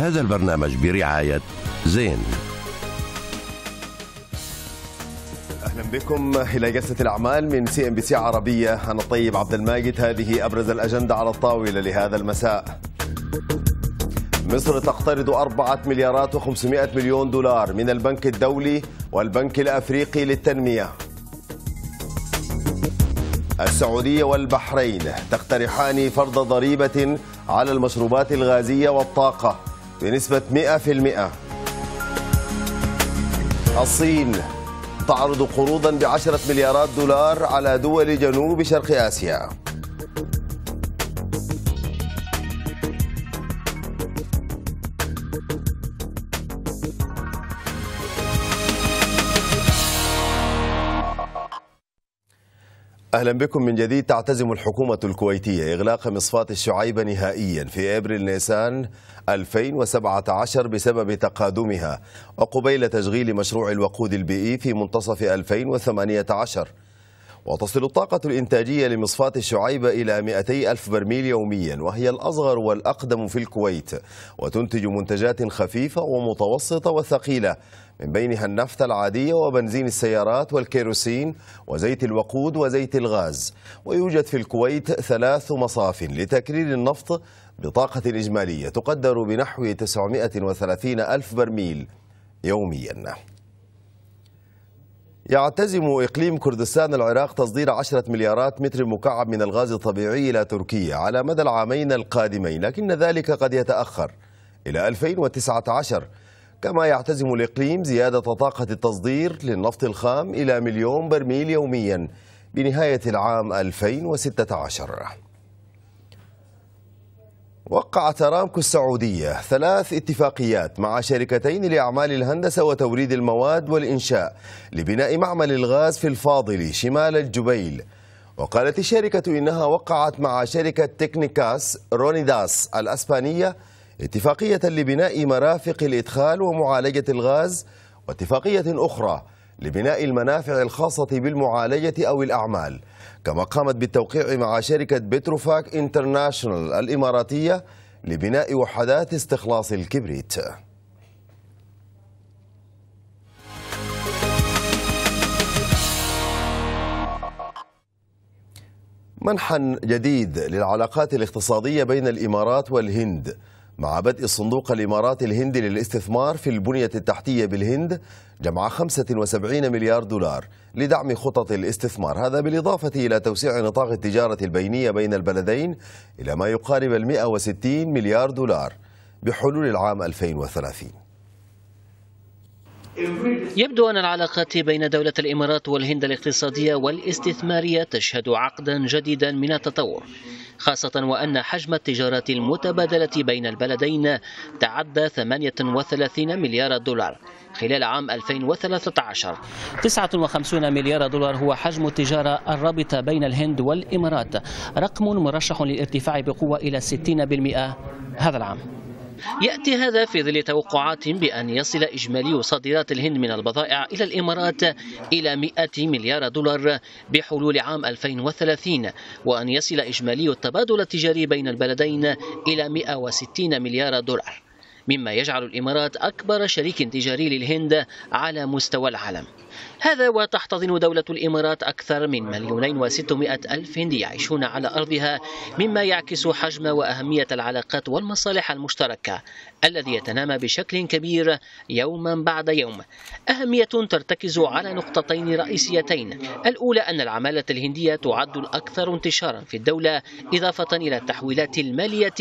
هذا البرنامج برعاية زين اهلا بكم الى جلسه الاعمال من سي ام بي سي عربيه انا الطيب عبد الماجد هذه ابرز الاجنده على الطاوله لهذا المساء مصر تقترض 4 مليارات و500 مليون دولار من البنك الدولي والبنك الافريقي للتنميه السعودية والبحرين تقترحان فرض ضريبة على المشروبات الغازية والطاقة بنسبة 100% الصين تعرض قروضا بعشرة مليارات دولار على دول جنوب شرق آسيا أهلا بكم من جديد تعتزم الحكومة الكويتية إغلاق مصفاة الشعيبة نهائيا في أبريل نيسان 2017 بسبب تقادمها وقبيل تشغيل مشروع الوقود البيئي في منتصف 2018 وتصل الطاقة الإنتاجية لمصفاة الشعيبة إلى 200 ألف برميل يوميا وهي الأصغر والأقدم في الكويت وتنتج منتجات خفيفة ومتوسطة وثقيلة من بينها النفط العادية وبنزين السيارات والكيروسين وزيت الوقود وزيت الغاز ويوجد في الكويت ثلاث مصاف لتكرير النفط بطاقة إجمالية تقدر بنحو 930 ألف برميل يومياً يعتزم إقليم كردستان العراق تصدير 10 مليارات متر مكعب من الغاز الطبيعي إلى تركيا على مدى العامين القادمين لكن ذلك قد يتأخر إلى 2019 كما يعتزم الإقليم زيادة طاقة التصدير للنفط الخام إلى مليون برميل يوميا بنهاية العام 2016 وقعت ارامكو السعودية ثلاث اتفاقيات مع شركتين لأعمال الهندسة وتوريد المواد والإنشاء لبناء معمل الغاز في الفاضل شمال الجبيل وقالت الشركة إنها وقعت مع شركة تكنيكاس رونيداس الأسبانية اتفاقية لبناء مرافق الإدخال ومعالجة الغاز واتفاقية أخرى لبناء المنافع الخاصة بالمعالجة أو الأعمال كما قامت بالتوقيع مع شركة بتروفاك انترناشونال الإماراتية لبناء وحدات استخلاص الكبريت منحا جديد للعلاقات الاقتصادية بين الإمارات والهند مع بدء الصندوق الإماراتي الهندي للاستثمار في البنية التحتية بالهند جمع 75 مليار دولار لدعم خطط الاستثمار هذا بالإضافة إلى توسيع نطاق التجارة البينية بين البلدين إلى ما يقارب ال 160 مليار دولار بحلول العام 2030 يبدو أن العلاقات بين دولة الإمارات والهند الاقتصادية والاستثمارية تشهد عقدا جديدا من التطور خاصة وأن حجم التجارة المتبادلة بين البلدين تعدى 38 مليار دولار خلال عام 2013 59 مليار دولار هو حجم التجارة الرابطة بين الهند والإمارات رقم مرشح للارتفاع بقوة إلى 60% هذا العام يأتي هذا في ظل توقعات بأن يصل إجمالي صادرات الهند من البضائع إلى الإمارات إلى 100 مليار دولار بحلول عام 2030 وأن يصل إجمالي التبادل التجاري بين البلدين إلى 160 مليار دولار مما يجعل الإمارات أكبر شريك تجاري للهند على مستوى العالم هذا وتحتضن دولة الإمارات أكثر من مليونين وستمائة ألف يعيشون على أرضها مما يعكس حجم وأهمية العلاقات والمصالح المشتركة الذي يتنامى بشكل كبير يوما بعد يوم أهمية ترتكز على نقطتين رئيسيتين الأولى أن العمالة الهندية تعد الأكثر انتشارا في الدولة إضافة إلى التحويلات المالية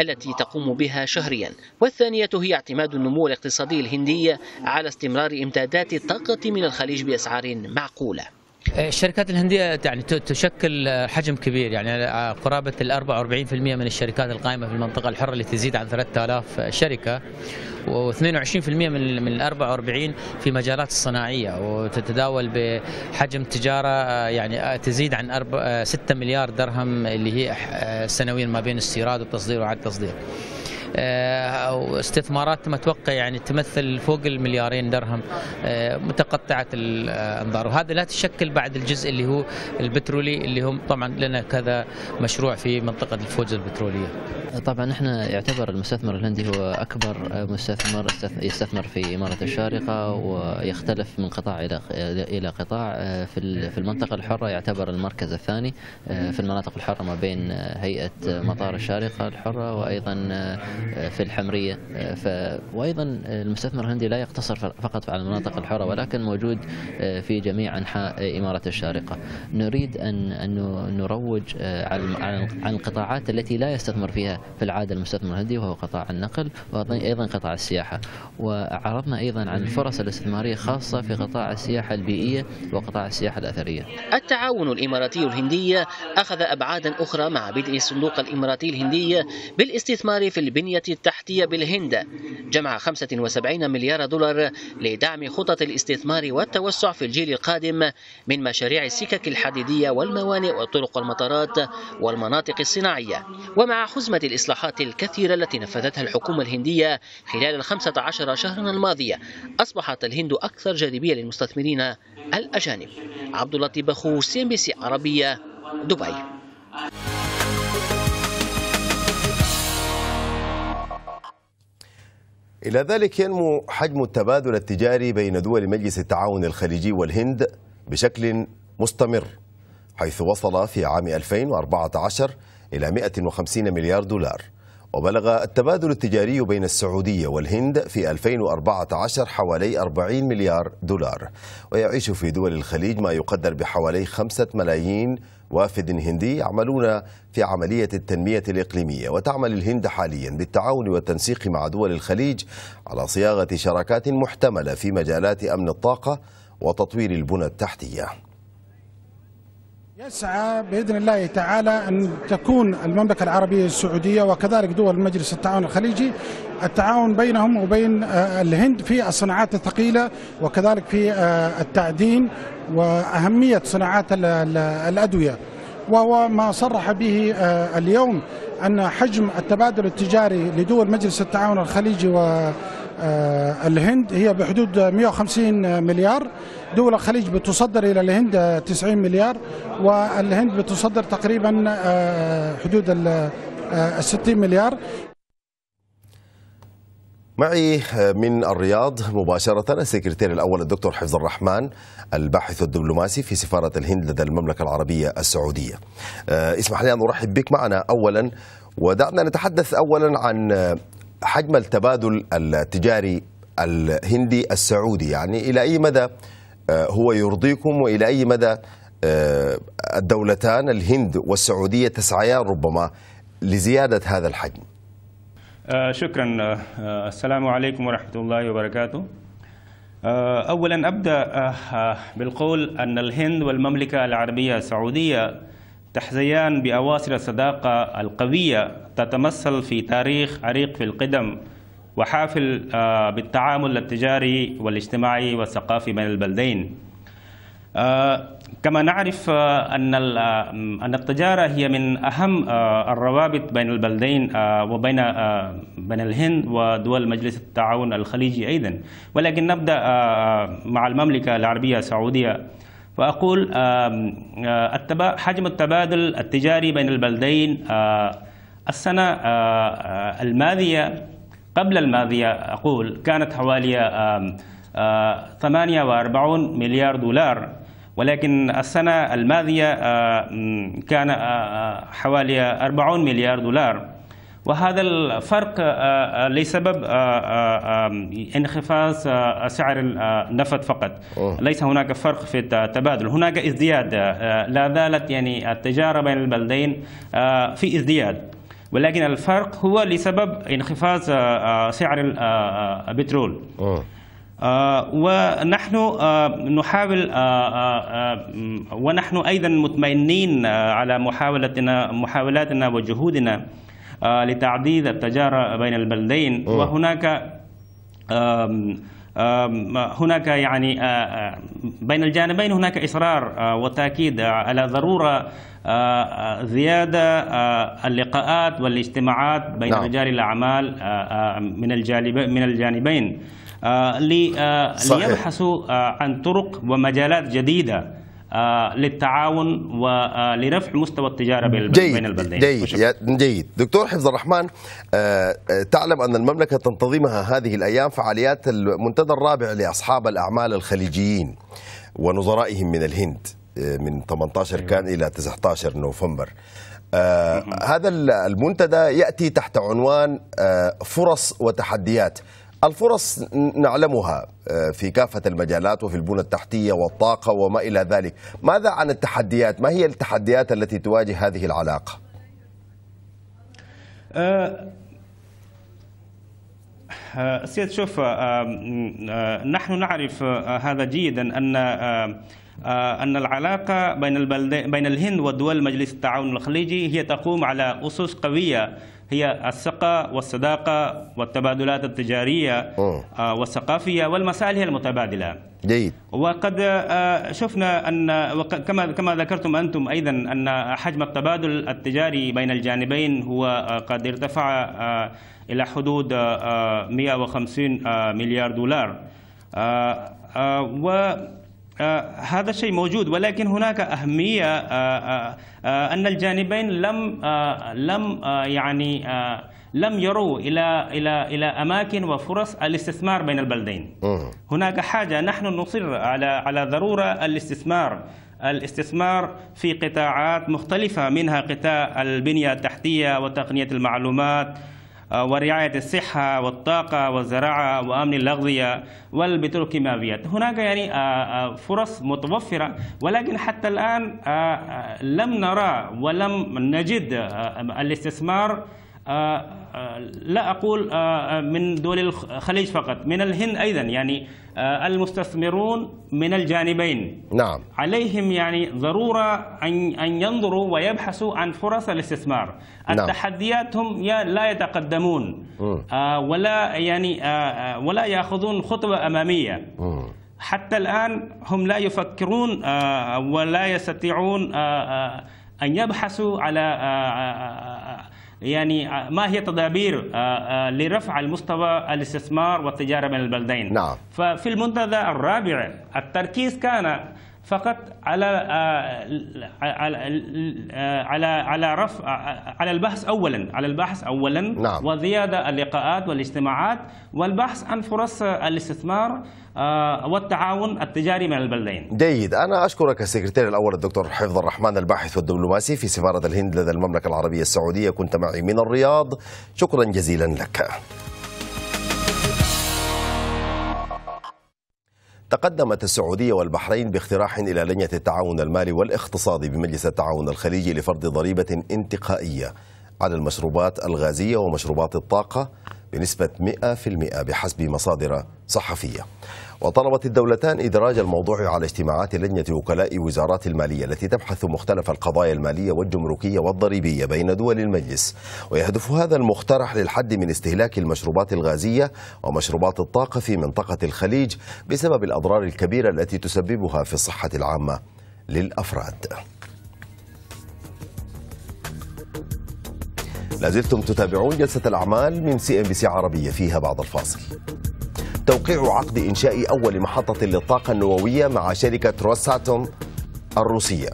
التي تقوم بها شهريا والثانية هي اعتماد النمو الاقتصادي الهندي على استمرار إمدادات الطاقة من الخليج الخليج بأسعار معقولة آه، الشركات الهندية يعني تشكل آه، حجم كبير يعني آه، قرابة ال 44% من الشركات القائمة في المنطقة الحرة اللي تزيد عن 3000 شركة و22% من من ال 44 في مجالات الصناعية وتتداول بحجم تجارة يعني تزيد عن 6 مليار درهم اللي هي سنويا ما بين استيراد والتصدير وعد التصدير. آه، او استثمارات متوقع يعني تمثل فوق المليارين درهم آه، متقطعه الانظار وهذا لا تشكل بعد الجزء اللي هو البترولي اللي هم طبعا لنا كذا مشروع في منطقه الفوز البتروليه. طبعا احنا يعتبر المستثمر الهندي هو اكبر مستثمر يستثمر في اماره الشارقه ويختلف من قطاع الى الى قطاع آه، في في المنطقه الحره يعتبر المركز الثاني في المناطق الحره ما بين هيئه مطار الشارقه الحره وايضا آه، في الحمرية وأيضا آه، المستثمر الهندي لا يقتصر فقط على المناطق الحرة ولكن موجود آه، في جميع أنحاء إمارة الشارقة نريد أن نروج عن القطاعات التي لا يستثمر فيها في العادة المستثمر الهندي وهو قطاع النقل وأيضا قطاع السياحة وعرضنا أيضا عن الفرص الاستثمارية خاصة في قطاع السياحة البيئية وقطاع السياحة الأثرية التعاون الإماراتي الهندي أخذ أبعادا أخرى مع بدء الصندوق الإماراتي الهندي بالاستثمار في البنية البنية التحتية بالهند جمع 75 مليار دولار لدعم خطط الاستثمار والتوسع في الجيل القادم من مشاريع السكك الحديدية والموانئ والطرق والمطارات والمناطق الصناعية ومع حزمة الإصلاحات الكثيرة التي نفذتها الحكومة الهندية خلال الخمسة عشر شهرا الماضية أصبحت الهند أكثر جاذبية للمستثمرين الأجانب عبد اللطيف بخو سي بي سي عربية دبي إلى ذلك ينمو حجم التبادل التجاري بين دول مجلس التعاون الخليجي والهند بشكل مستمر حيث وصل في عام 2014 إلى 150 مليار دولار وبلغ التبادل التجاري بين السعودية والهند في 2014 حوالي 40 مليار دولار ويعيش في دول الخليج ما يقدر بحوالي 5 ملايين وافد هندي يعملون في عملية التنمية الإقليمية وتعمل الهند حاليا بالتعاون والتنسيق مع دول الخليج على صياغة شراكات محتملة في مجالات أمن الطاقة وتطوير البنى التحتية نسعى باذن الله تعالى ان تكون المملكه العربيه السعوديه وكذلك دول مجلس التعاون الخليجي التعاون بينهم وبين آه، الهند في الصناعات الثقيله وكذلك في آه، التعدين واهميه صناعات الادويه وهو ما صرح به آه، اليوم ان حجم التبادل التجاري لدول مجلس التعاون الخليجي و آه، الهند هي بحدود 150 مليار دول الخليج بتصدر إلى الهند 90 مليار والهند بتصدر تقريبا آه، حدود ال 60 آه، مليار معي من الرياض مباشرة السكرتير الأول الدكتور حفظ الرحمن الباحث الدبلوماسي في سفارة الهند لدى المملكة العربية السعودية اسمح لي أن أرحب بك معنا أولا ودعنا نتحدث أولا عن حجم التبادل التجاري الهندي السعودي يعني إلى أي مدى آه، هو يرضيكم وإلى أي مدى آه، الدولتان الهند والسعودية تسعيان ربما لزيادة هذا الحجم آه، شكرا السلام عليكم ورحمة الله وبركاته أولا أبدأ بالقول أن الهند والمملكة العربية السعودية تحزيان بأواصر الصداقة القوية تتمثل في تاريخ عريق في القدم وحافل آه، بالتعامل التجاري والاجتماعي والثقافي بين البلدين آه، كما نعرف آه، أن أن التجارة هي من أهم الروابط بين البلدين وبين بين الهند ودول مجلس التعاون الخليجي أيضا ولكن نبدأ مع المملكة العربية السعودية وأقول آه، حجم التبادل التجاري بين البلدين آه، السنة آه، الماضية قبل الماضية أقول كانت حوالي 48 مليار دولار ولكن السنة الماضية كان حوالي 40 مليار دولار وهذا الفرق آه، آه، لسبب آه، انخفاض سعر النفط فقط ليس هناك فرق في التبادل هناك ازدياد لا زالت يعني التجارة بين البلدين في ازدياد ولكن الفرق هو لسبب انخفاض سعر البترول ونحن نحاول ونحن ايضا مطمئنين على محاولتنا محاولاتنا وجهودنا آه، لتعديد التجارة بين البلدين وهناك هناك يعني آه، بين الجانبين هناك إصرار آه، وتأكيد على ضرورة زيادة اللقاءات والاجتماعات بين نعم. رجال الأعمال من من الجانبين ليبحثوا عن طرق ومجالات جديدة آه، للتعاون ولرفع آه، مستوى التجاره بين البلدين جيد جيد, جيد دكتور حفظ الرحمن آه، تعلم ان المملكه تنتظمها هذه الايام فعاليات المنتدى الرابع لاصحاب الاعمال الخليجيين ونظرائهم من الهند من 18 أيوة. كان الى 19 نوفمبر هذا المنتدى ياتي تحت عنوان فرص وتحديات الفرص نعلمها آه، في كافة المجالات وفي البنى التحتية والطاقة وما إلى ذلك ماذا عن التحديات؟ ما هي التحديات التي تواجه هذه العلاقة؟ آه، آه، سيد شوف نحن نعرف هذا جيدا أن أن العلاقة بين بين الهند ودول مجلس التعاون الخليجي هي تقوم على أسس قوية هي الثقة والصداقة والتبادلات التجارية آه والثقافية والمسائل هي المتبادلة جيد وقد آه، شفنا أن كما كما ذكرتم أنتم أيضا أن حجم التبادل التجاري بين الجانبين هو آه، قد ارتفع آه، إلى حدود 150 مليار دولار و آه هذا الشيء موجود ولكن هناك أهمية آه آه, آه، أن الجانبين لم آه، لم آه، يعني لم يروا إلى إلى إلى أماكن وفرص الاستثمار بين البلدين. هناك حاجة نحن نصر على على ضرورة الاستثمار الاستثمار في قطاعات مختلفة منها قطاع البنية التحتية وتقنية المعلومات آه، ورعاية الصحة والطاقة والزراعة وأمن الأغذية والبترول هناك يعني آه، آه، فرص متوفرة ولكن حتى الآن لم نرى ولم نجد الاستثمار لا أقول من دول الخليج فقط من الهند أيضا يعني آه، المستثمرون من الجانبين نعم عليهم يعني ضرورة أن أن ينظروا ويبحثوا عن فرص الاستثمار نعم. التحديات هم لا يتقدمون آه، ولا يعني آه، ولا يأخذون خطوة أمامية م. حتى الآن هم لا يفكرون ولا يستطيعون أن يبحثوا على يعني آه, ما هي تدابير آه, آه, لرفع المستوى الاستثمار والتجاره بين البلدين نعم ففي المنتدى الرابع التركيز كان فقط على آه، على آه، على على رفع على البحث اولا على البحث اولا نعم. وزياده اللقاءات والاجتماعات والبحث عن فرص الاستثمار آه، والتعاون التجاري من البلدين. جيد، انا اشكرك السكرتير الاول الدكتور حفظ الرحمن الباحث والدبلوماسي في سفاره الهند لدى المملكه العربيه السعوديه، كنت معي من الرياض، شكرا جزيلا لك. تقدمت السعودية والبحرين باقتراح إلى لجنة التعاون المالي والاقتصادي بمجلس التعاون الخليجي لفرض ضريبة انتقائية على المشروبات الغازية ومشروبات الطاقة بنسبة 100% بحسب مصادر صحفية وطلبت الدولتان إدراج الموضوع على اجتماعات لجنة وكلاء وزارات المالية التي تبحث مختلف القضايا المالية والجمركية والضريبية بين دول المجلس ويهدف هذا المقترح للحد من استهلاك المشروبات الغازية ومشروبات الطاقة في منطقة الخليج بسبب الأضرار الكبيرة التي تسببها في الصحة العامة للأفراد لازلتم تتابعون جلسة الأعمال من سي ام بي سي عربية فيها بعد الفاصل توقيع عقد إنشاء أول محطة للطاقة النووية مع شركة روساتوم الروسية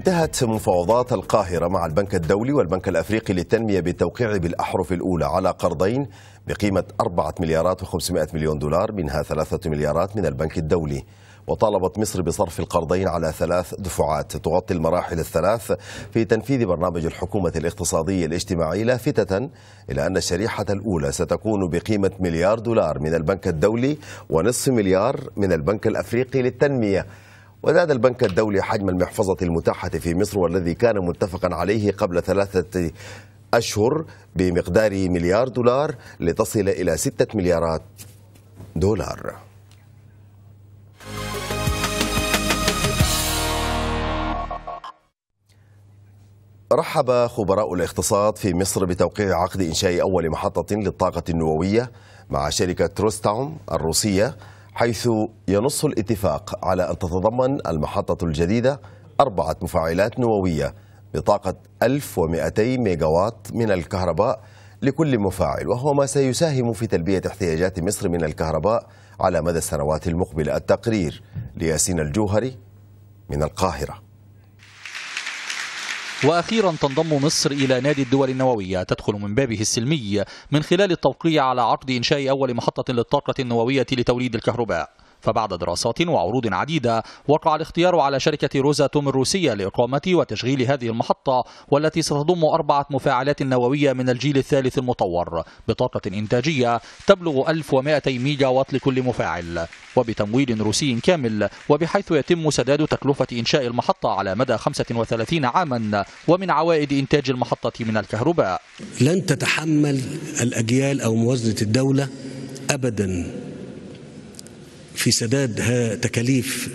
انتهت مفاوضات القاهرة مع البنك الدولي والبنك الأفريقي للتنمية بالتوقيع بالأحرف الأولى على قرضين بقيمة 4 مليارات و500 مليون دولار منها 3 مليارات من البنك الدولي وطالبت مصر بصرف القرضين على ثلاث دفعات تغطي المراحل الثلاث في تنفيذ برنامج الحكومة الاقتصادي الاجتماعي لافتة إلى أن الشريحة الأولى ستكون بقيمة مليار دولار من البنك الدولي ونصف مليار من البنك الأفريقي للتنمية وزاد البنك الدولي حجم المحفظة المتاحة في مصر والذي كان متفقا عليه قبل ثلاثة أشهر بمقدار مليار دولار لتصل إلى ستة مليارات دولار رحب خبراء الاقتصاد في مصر بتوقيع عقد إنشاء أول محطة للطاقة النووية مع شركة روستاوم الروسية حيث ينص الاتفاق على أن تتضمن المحطة الجديدة أربعة مفاعلات نووية بطاقة 1200 ميجاوات من الكهرباء لكل مفاعل وهو ما سيساهم في تلبية احتياجات مصر من الكهرباء على مدى السنوات المقبلة التقرير لياسين الجوهري من القاهرة وأخيرا تنضم مصر إلى نادي الدول النووية تدخل من بابه السلمي من خلال التوقيع على عقد إنشاء أول محطة للطاقة النووية لتوليد الكهرباء فبعد دراسات وعروض عديدة وقع الاختيار على شركة روزاتوم الروسية لإقامة وتشغيل هذه المحطة والتي ستضم أربعة مفاعلات نووية من الجيل الثالث المطور بطاقة إنتاجية تبلغ 1200 ميجا وات لكل مفاعل وبتمويل روسي كامل وبحيث يتم سداد تكلفة إنشاء المحطة على مدى 35 عاما ومن عوائد إنتاج المحطة من الكهرباء لن تتحمل الأجيال أو موازنة الدولة أبدا في سداد تكاليف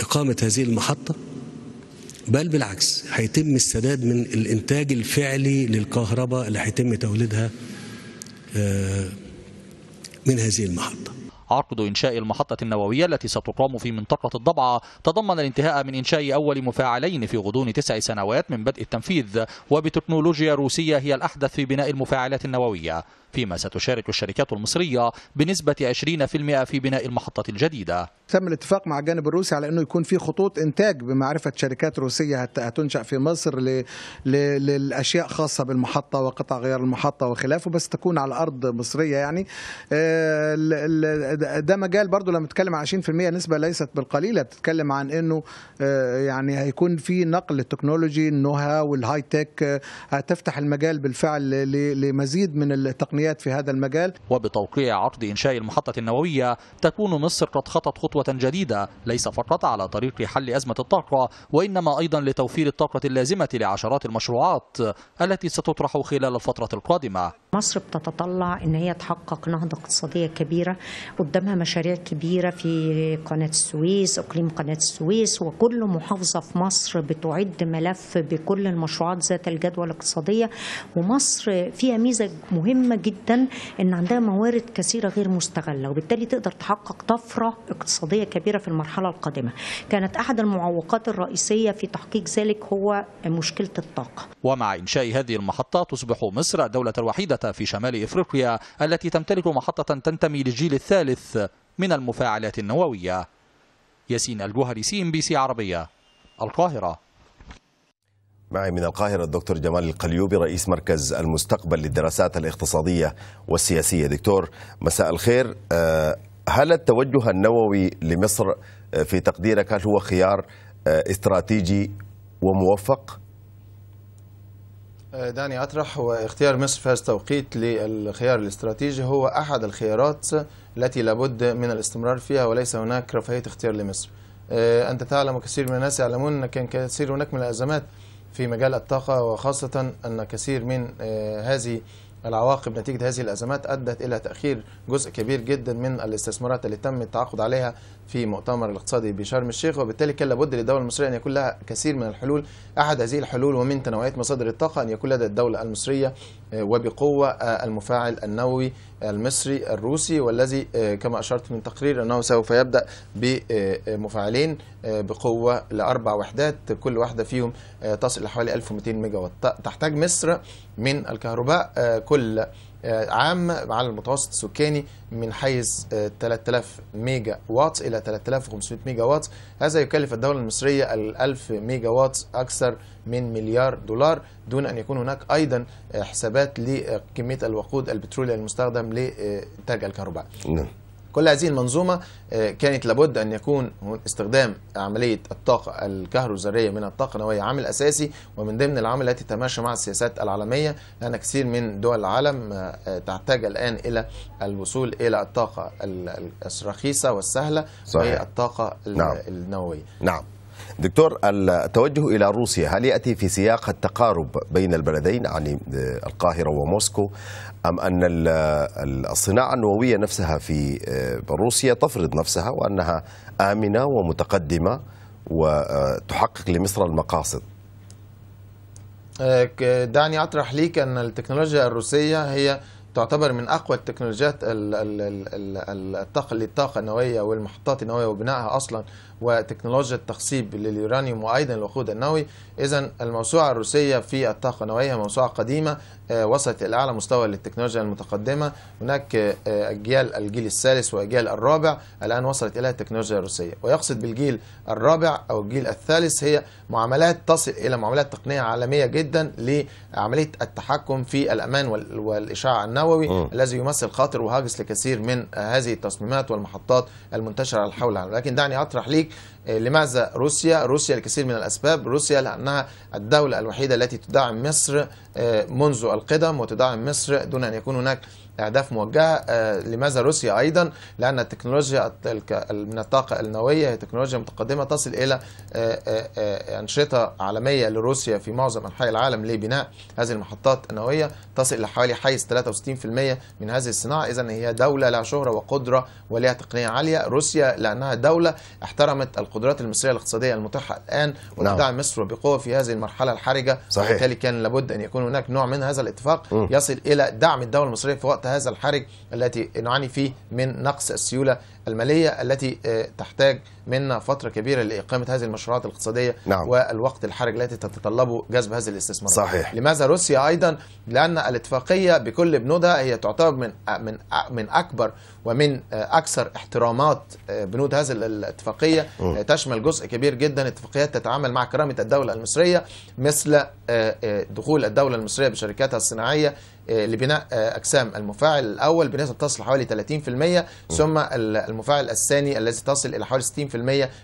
إقامة هذه المحطة بل بالعكس هيتم السداد من الإنتاج الفعلي للكهرباء اللي هيتم توليدها آه، من هذه المحطة عقد إنشاء المحطة النووية التي ستقام في منطقة الضبعة تضمن الانتهاء من إنشاء أول مفاعلين في غضون تسع سنوات من بدء التنفيذ وبتكنولوجيا روسية هي الأحدث في بناء المفاعلات النووية فيما ستشارك الشركات المصرية بنسبة 20% في بناء المحطة الجديدة تم الاتفاق مع الجانب الروسي على أنه يكون في خطوط إنتاج بمعرفة شركات روسية هتنشأ في مصر ل... ل... للأشياء خاصة بالمحطة وقطع غيار المحطة وخلافه بس تكون على أرض مصرية يعني آه، ده مجال برضو لما تتكلم عن 20% نسبة ليست بالقليلة بتتكلم عن أنه آه، يعني هيكون في نقل التكنولوجي النوها والهاي تك آه، هتفتح المجال بالفعل لمزيد من التقنيات التقنيات في هذا المجال وبتوقيع عقد إنشاء المحطة النووية تكون مصر قد خطت خطوة جديدة ليس فقط على طريق حل أزمة الطاقة وإنما أيضا لتوفير الطاقة اللازمة لعشرات المشروعات التي ستطرح خلال الفترة القادمة مصر بتتطلع ان هي تحقق نهضه اقتصاديه كبيره قدامها مشاريع كبيره في قناه السويس اقليم قناه السويس وكل محافظه في مصر بتعد ملف بكل المشروعات ذات الجدوى الاقتصاديه ومصر فيها ميزه مهمه جدا جدا ان عندها موارد كثيره غير مستغله وبالتالي تقدر تحقق طفره اقتصاديه كبيره في المرحله القادمه كانت احد المعوقات الرئيسيه في تحقيق ذلك هو مشكله الطاقه ومع انشاء هذه المحطه تصبح مصر الدوله الوحيده في شمال افريقيا التي تمتلك محطه تنتمي للجيل الثالث من المفاعلات النوويه ياسين الجوهري سي ام بي سي عربيه القاهره معي من القاهرة الدكتور جمال القليوبي رئيس مركز المستقبل للدراسات الاقتصادية والسياسية دكتور مساء الخير آه، هل التوجه النووي لمصر آه، في تقديرك هل هو خيار آه، استراتيجي وموفق؟ دعني أطرح واختيار مصر في هذا التوقيت للخيار الاستراتيجي هو أحد الخيارات التي لابد من الاستمرار فيها وليس هناك رفاهية اختيار لمصر أنت تعلم وكثير من الناس يعلمون أن كان كثير هناك من الأزمات في مجال الطاقة وخاصة أن كثير من آه، هذه العواقب نتيجة هذه الأزمات أدت إلى تأخير جزء كبير جدا من الاستثمارات اللي تم التعاقد عليها في مؤتمر الاقتصادي بشرم الشيخ وبالتالي كان لابد للدولة المصرية أن يكون لها كثير من الحلول أحد هذه الحلول ومن تنوعية مصادر الطاقة أن يكون لدى الدولة المصرية آه، وبقوة آه، المفاعل النووي المصري الروسي والذي آه، كما أشرت من تقرير أنه سوف يبدأ بمفاعلين بقوة لأربع وحدات كل واحدة فيهم تصل لحوالي 1200 وات تحتاج مصر من الكهرباء كل آه، عام على المتوسط السكاني من حيز 3000 آه، ميجا وات إلى 3500 ميجا وات هذا يكلف الدولة المصرية 1000 ميجا وات أكثر من مليار دولار دون أن يكون هناك أيضا آه، حسابات لكمية الوقود البترولي المستخدم لإنتاج الكهرباء نعم. كل هذه المنظومة آه، كانت لابد أن يكون استخدام عملية الطاقة الكهروذرية من الطاقة النووية عامل أساسي ومن ضمن العوامل التي تتماشى مع السياسات العالمية لأن كثير من دول العالم آه، تحتاج الآن إلى الوصول إلى الطاقة الرخيصة والسهلة صحيح. وهي الطاقة نعم. النووية نعم دكتور التوجه إلى روسيا هل يأتي في سياق التقارب بين البلدين يعني آه، القاهرة وموسكو أم أن آه، الصناعة النووية نفسها في آه، روسيا تفرض نفسها وأنها آمنة ومتقدمة وتحقق لمصر المقاصد دعني أطرح ليك أن التكنولوجيا الروسية هي تعتبر من اقوى التكنولوجيات الطاقه للطاقه النوويه والمحطات النوويه وبنائها اصلا وتكنولوجيا التخصيب لليورانيوم وايضا الوقود النووي اذا الموسوعه الروسيه في الطاقه النوويه موسوعه قديمه آه، وصلت الى اعلى مستوى للتكنولوجيا المتقدمه هناك آه، اجيال الجيل الثالث واجيال الرابع الان وصلت الى التكنولوجيا الروسيه ويقصد بالجيل الرابع او الجيل الثالث هي معاملات تصل الى معاملات تقنيه عالميه جدا لعمليه التحكم في الامان والاشعاع النووي م. الذي يمثل خاطر وهاجس لكثير من هذه التصميمات والمحطات المنتشره حول العالم لكن دعني اطرح ليك آه، لماذا روسيا؟ روسيا الكثير من الأسباب روسيا لأنها الدولة الوحيدة التي تدعم مصر آه، منذ القدم وتدعم مصر دون أن يكون هناك اهداف موجهه آه، لماذا روسيا ايضا لان التكنولوجيا من الطاقه النوويه هي تكنولوجيا متقدمه تصل الى آه، آه، انشطه عالميه لروسيا في معظم انحاء العالم لبناء هذه المحطات النوويه تصل الى حوالي حيز 63% من هذه الصناعه اذا هي دوله لها شهره وقدره ولها تقنيه عاليه روسيا لانها دوله احترمت القدرات المصريه الاقتصاديه المتاحه الان نعم. ودعم مصر بقوه في هذه المرحله الحرجه صحيح وبالتالي كان لابد ان يكون هناك نوع من هذا الاتفاق م. يصل الى دعم الدوله المصريه في وقت وقت هذا الحرج التي نعاني فيه من نقص السيولة المالية التي آه، تحتاج منا فترة كبيرة لإقامة هذه المشروعات الاقتصادية نعم. والوقت الحرج التي تتطلبه جذب هذه الاستثمارات صحيح. لماذا روسيا أيضا لأن الاتفاقية بكل بنودها هي تعتبر من آه، من آه، من أكبر ومن أكثر احترامات بنود هذه الاتفاقية م. تشمل جزء كبير جدا اتفاقيات تتعامل مع كرامة الدولة المصرية مثل دخول الدولة المصرية بشركاتها الصناعية آه، لبناء أجسام آه، المفاعل الأول بنسبه تصل حوالي 30% ثم المفاعل الثاني الذي تصل إلى حوالي 60%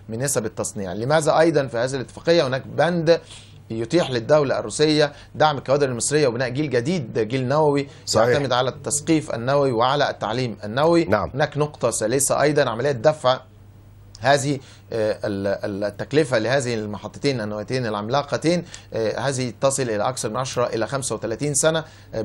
من نسب التصنيع لماذا أيضا في هذه الاتفاقية هناك بند يتيح للدولة الروسية دعم الكوادر المصرية وبناء جيل جديد جيل نووي صحيح. يعتمد على التثقيف النووي وعلى التعليم النووي نعم. هناك نقطة ثالثة أيضا عملية دفع هذه آه، التكلفة لهذه المحطتين النوويتين العملاقتين آه، هذه تصل إلى أكثر من 10 إلى 35 سنة آه،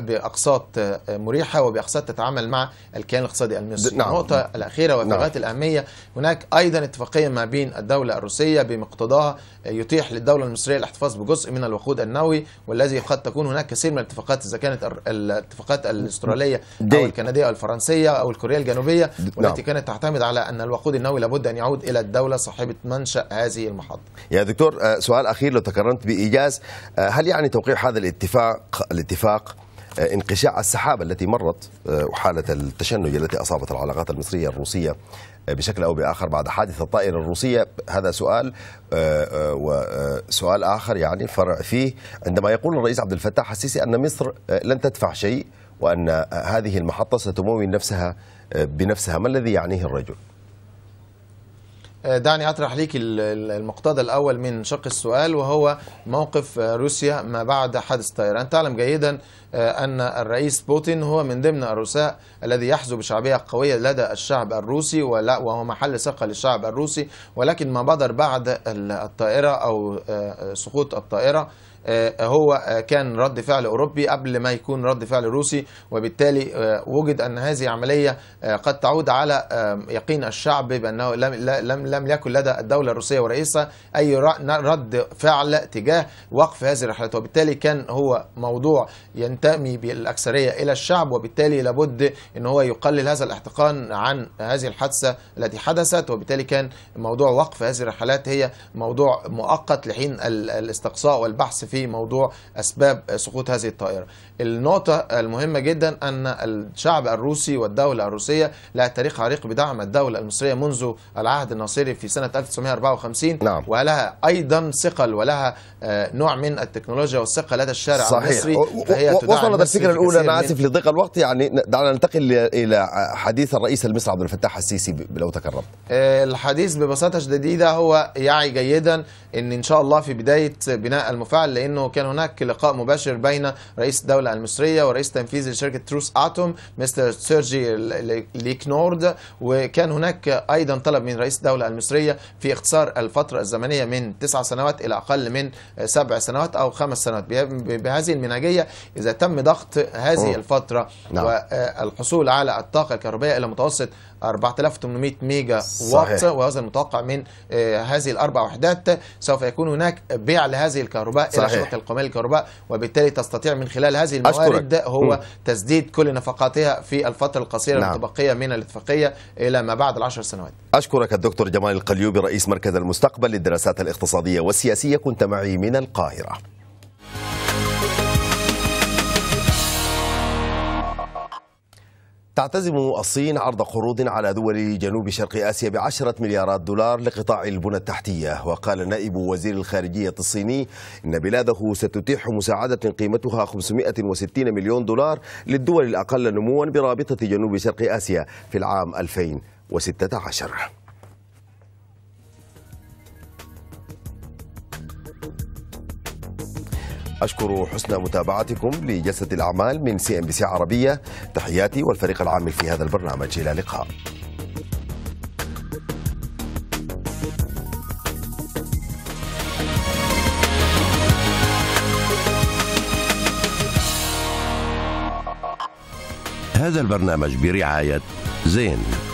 بأقساط مريحة وبأقساط تتعامل مع الكيان الاقتصادي المصري نعم. النقطة الأخيرة وفي نعم. الأهمية هناك أيضا اتفاقية ما بين الدولة الروسية بمقتضاها يتيح للدولة المصرية الاحتفاظ بجزء من الوقود النووي والذي قد تكون هناك كثير من الاتفاقات إذا كانت الاتفاقات الاسترالية أو الكندية أو الفرنسية أو الكورية الجنوبية والتي نعم. كانت تعتمد على أن الوقود النووي لابد أن يعود إلى الدولة صاحبة منشأ هذه المحطة يا دكتور آه، سؤال أخير لو تكرمت بإيجاز آه، هل يعني توقيع هذا الاتفاق الاتفاق آه، انقشاع السحابة التي مرت وحالة التشنج التي أصابت العلاقات المصرية الروسية بشكل أو بآخر بعد حادث الطائرة الروسية هذا سؤال وسؤال آخر يعني فرع فيه عندما يقول الرئيس عبد الفتاح السيسي أن مصر لن تدفع شيء وأن هذه المحطة ستمول نفسها بنفسها ما الذي يعنيه الرجل؟ آه، دعني أطرح ليك المقتضى الأول من شق السؤال وهو موقف آه، روسيا ما بعد حادث طيران تعلم جيدا آه، أن الرئيس بوتين هو من ضمن الرؤساء الذي يحظو بشعبية قوية لدى الشعب الروسي وهو محل ثقة للشعب الروسي ولكن ما بدر بعد الطائرة أو سقوط الطائرة آه، هو آه، كان رد فعل أوروبي قبل ما يكون رد فعل روسي وبالتالي آه، وجد أن هذه عملية قد تعود على يقين الشعب بأنه لم, لم, لم يكن لدى الدولة الروسية ورئيسها أي رد فعل تجاه وقف هذه الرحلات وبالتالي كان هو موضوع ينتمي بالأكثرية إلى الشعب وبالتالي لابد أن هو يقلل هذا الاحتقان عن هذه الحادثة التي حدثت وبالتالي كان موضوع وقف هذه الرحلات هي موضوع مؤقت لحين الاستقصاء والبحث في في موضوع اسباب سقوط هذه الطائره. النقطه المهمه جدا ان الشعب الروسي والدوله الروسيه لها تاريخ عريق بدعم الدوله المصريه منذ العهد الناصري في سنه 1954 نعم. ولها ايضا ثقل ولها آه، نوع من التكنولوجيا والثقه لدى الشارع صحيح. المصري فهي وصلنا الفكره الاولى انا اسف لضيق الوقت يعني دعنا ننتقل الى حديث الرئيس المصري عبد الفتاح السيسي لو تكرمت. آه، الحديث ببساطه شديده هو يعي جيدا ان ان شاء الله في بدايه بناء المفاعل لانه كان هناك لقاء مباشر بين رئيس الدوله المصريه ورئيس تنفيذي لشركه تروس اتوم مستر سيرجي ليكنورد وكان هناك ايضا طلب من رئيس الدوله المصريه في اختصار الفتره الزمنيه من تسع سنوات الى اقل من سبع سنوات او خمس سنوات بهذه المنهجيه اذا تم ضغط هذه الفتره نعم. والحصول على الطاقه الكهربائيه الى متوسط 4800 ميجا واط وهذا المتوقع من آه، هذه الاربع وحدات سوف يكون هناك بيع لهذه الكهرباء صحيح. الى شبكه القوميه للكهرباء وبالتالي تستطيع من خلال هذه الموارد أشكرك. هو م. تسديد كل نفقاتها في الفتره القصيره نعم. المتبقيه من الاتفاقيه الى ما بعد العشر سنوات. اشكرك الدكتور جمال القليوبي رئيس مركز المستقبل للدراسات الاقتصاديه والسياسيه كنت معي من القاهره. تعتزم الصين عرض قروض على دول جنوب شرق آسيا بعشرة مليارات دولار لقطاع البنى التحتية وقال نائب وزير الخارجية الصيني إن بلاده ستتيح مساعدة قيمتها 560 مليون دولار للدول الأقل نموا برابطة جنوب شرق آسيا في العام 2016 أشكر حسن متابعتكم لجلسة الأعمال من سي ام بي سي عربية تحياتي والفريق العامل في هذا البرنامج إلى اللقاء هذا البرنامج برعاية زين